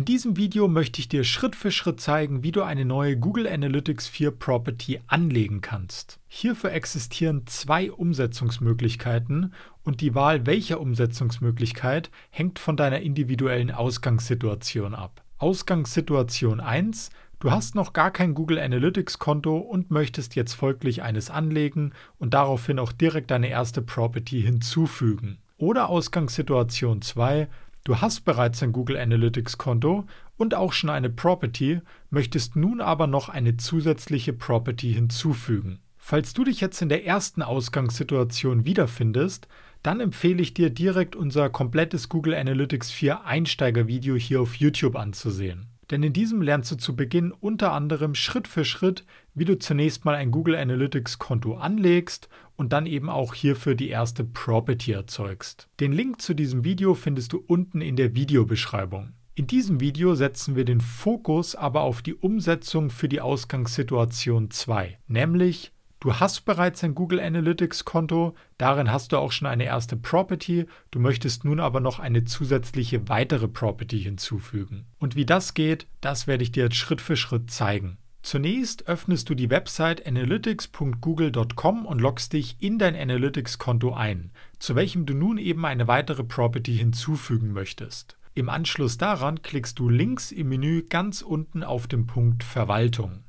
In diesem Video möchte ich dir Schritt für Schritt zeigen, wie du eine neue Google Analytics 4 Property anlegen kannst. Hierfür existieren zwei Umsetzungsmöglichkeiten und die Wahl welcher Umsetzungsmöglichkeit hängt von deiner individuellen Ausgangssituation ab. Ausgangssituation 1 Du hast noch gar kein Google Analytics Konto und möchtest jetzt folglich eines anlegen und daraufhin auch direkt deine erste Property hinzufügen. Oder Ausgangssituation 2, Du hast bereits ein Google Analytics Konto und auch schon eine Property, möchtest nun aber noch eine zusätzliche Property hinzufügen. Falls du dich jetzt in der ersten Ausgangssituation wiederfindest, dann empfehle ich dir direkt unser komplettes Google Analytics 4 Einsteigervideo hier auf YouTube anzusehen denn in diesem lernst du zu Beginn unter anderem Schritt für Schritt, wie du zunächst mal ein Google Analytics Konto anlegst und dann eben auch hierfür die erste Property erzeugst. Den Link zu diesem Video findest du unten in der Videobeschreibung. In diesem Video setzen wir den Fokus aber auf die Umsetzung für die Ausgangssituation 2, nämlich Du hast bereits ein Google Analytics Konto, darin hast du auch schon eine erste Property, du möchtest nun aber noch eine zusätzliche weitere Property hinzufügen. Und wie das geht, das werde ich dir jetzt Schritt für Schritt zeigen. Zunächst öffnest du die Website analytics.google.com und loggst dich in dein Analytics-Konto ein, zu welchem du nun eben eine weitere Property hinzufügen möchtest. Im Anschluss daran klickst du links im Menü ganz unten auf den Punkt Verwaltung.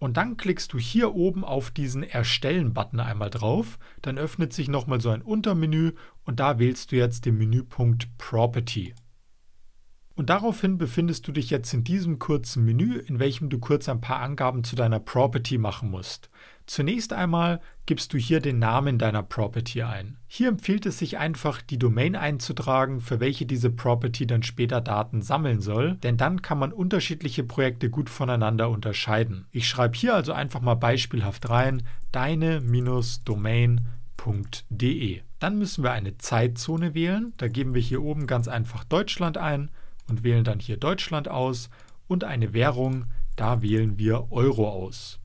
Und dann klickst du hier oben auf diesen Erstellen-Button einmal drauf. Dann öffnet sich nochmal so ein Untermenü und da wählst du jetzt den Menüpunkt Property. Und daraufhin befindest du dich jetzt in diesem kurzen Menü, in welchem du kurz ein paar Angaben zu deiner Property machen musst. Zunächst einmal gibst du hier den Namen deiner Property ein. Hier empfiehlt es sich einfach, die Domain einzutragen, für welche diese Property dann später Daten sammeln soll, denn dann kann man unterschiedliche Projekte gut voneinander unterscheiden. Ich schreibe hier also einfach mal beispielhaft rein deine-domain.de. Dann müssen wir eine Zeitzone wählen. Da geben wir hier oben ganz einfach Deutschland ein und wählen dann hier Deutschland aus und eine Währung, da wählen wir Euro aus.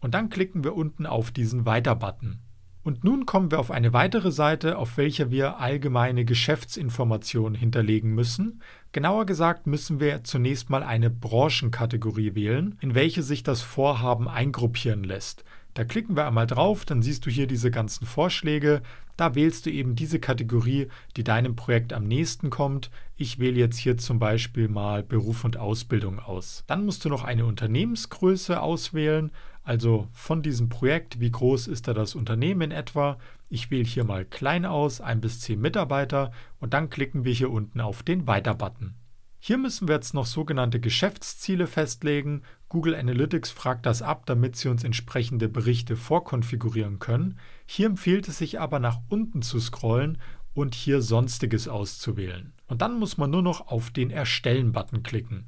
Und dann klicken wir unten auf diesen Weiter-Button. Und nun kommen wir auf eine weitere Seite, auf welcher wir allgemeine Geschäftsinformationen hinterlegen müssen. Genauer gesagt müssen wir zunächst mal eine Branchenkategorie wählen, in welche sich das Vorhaben eingruppieren lässt. Da klicken wir einmal drauf, dann siehst du hier diese ganzen Vorschläge. Da wählst du eben diese Kategorie, die deinem Projekt am nächsten kommt. Ich wähle jetzt hier zum Beispiel mal Beruf und Ausbildung aus. Dann musst du noch eine Unternehmensgröße auswählen, also von diesem Projekt, wie groß ist da das Unternehmen in etwa. Ich wähle hier mal klein aus, ein bis zehn Mitarbeiter und dann klicken wir hier unten auf den Weiter-Button. Hier müssen wir jetzt noch sogenannte Geschäftsziele festlegen Google Analytics fragt das ab, damit sie uns entsprechende Berichte vorkonfigurieren können. Hier empfiehlt es sich aber nach unten zu scrollen und hier Sonstiges auszuwählen. Und dann muss man nur noch auf den Erstellen-Button klicken.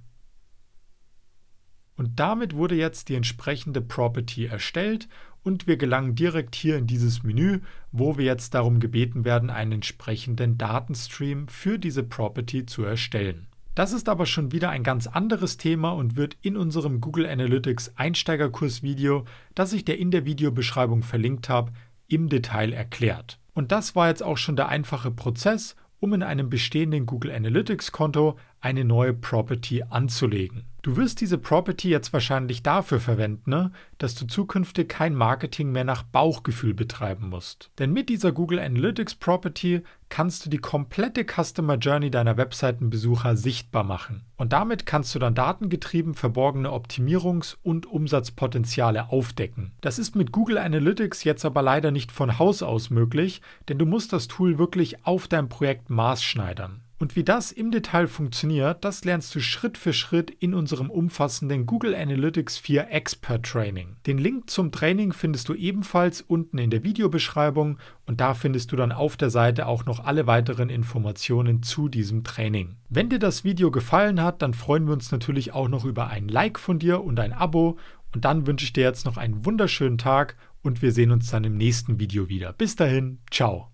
Und damit wurde jetzt die entsprechende Property erstellt und wir gelangen direkt hier in dieses Menü, wo wir jetzt darum gebeten werden, einen entsprechenden Datenstream für diese Property zu erstellen. Das ist aber schon wieder ein ganz anderes Thema und wird in unserem Google Analytics Einsteigerkursvideo, das ich dir in der Videobeschreibung verlinkt habe, im Detail erklärt. Und das war jetzt auch schon der einfache Prozess, um in einem bestehenden Google Analytics Konto eine neue Property anzulegen. Du wirst diese Property jetzt wahrscheinlich dafür verwenden, ne, dass du zukünftig kein Marketing mehr nach Bauchgefühl betreiben musst. Denn mit dieser Google Analytics Property kannst du die komplette Customer Journey deiner Webseitenbesucher sichtbar machen. Und damit kannst du dann datengetrieben verborgene Optimierungs- und Umsatzpotenziale aufdecken. Das ist mit Google Analytics jetzt aber leider nicht von Haus aus möglich, denn du musst das Tool wirklich auf dein Projekt maßschneidern. Und wie das im Detail funktioniert, das lernst du Schritt für Schritt in unserem umfassenden Google Analytics 4 Expert Training. Den Link zum Training findest du ebenfalls unten in der Videobeschreibung und da findest du dann auf der Seite auch noch alle weiteren Informationen zu diesem Training. Wenn dir das Video gefallen hat, dann freuen wir uns natürlich auch noch über ein Like von dir und ein Abo und dann wünsche ich dir jetzt noch einen wunderschönen Tag und wir sehen uns dann im nächsten Video wieder. Bis dahin, ciao.